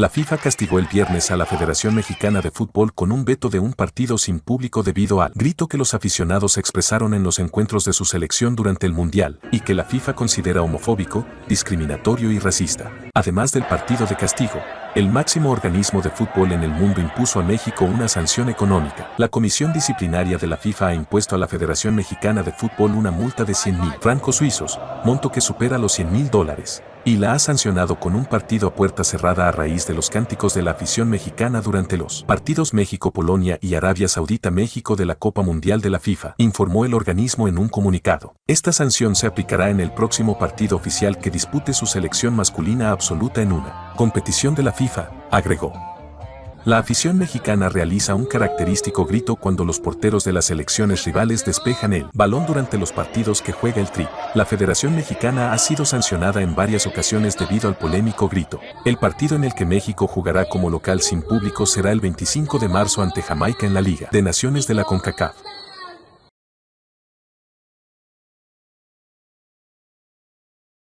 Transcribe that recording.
La FIFA castigó el viernes a la Federación Mexicana de Fútbol con un veto de un partido sin público debido al grito que los aficionados expresaron en los encuentros de su selección durante el Mundial y que la FIFA considera homofóbico, discriminatorio y racista. Además del partido de castigo, el máximo organismo de fútbol en el mundo impuso a México una sanción económica. La Comisión Disciplinaria de la FIFA ha impuesto a la Federación Mexicana de Fútbol una multa de 100.000 francos suizos, monto que supera los 100 mil dólares y la ha sancionado con un partido a puerta cerrada a raíz de los cánticos de la afición mexicana durante los partidos México-Polonia y Arabia Saudita-México de la Copa Mundial de la FIFA, informó el organismo en un comunicado. Esta sanción se aplicará en el próximo partido oficial que dispute su selección masculina absoluta en una competición de la FIFA, agregó. La afición mexicana realiza un característico grito cuando los porteros de las selecciones rivales despejan el balón durante los partidos que juega el Tri. La Federación Mexicana ha sido sancionada en varias ocasiones debido al polémico grito. El partido en el que México jugará como local sin público será el 25 de marzo ante Jamaica en la Liga de Naciones de la CONCACAF.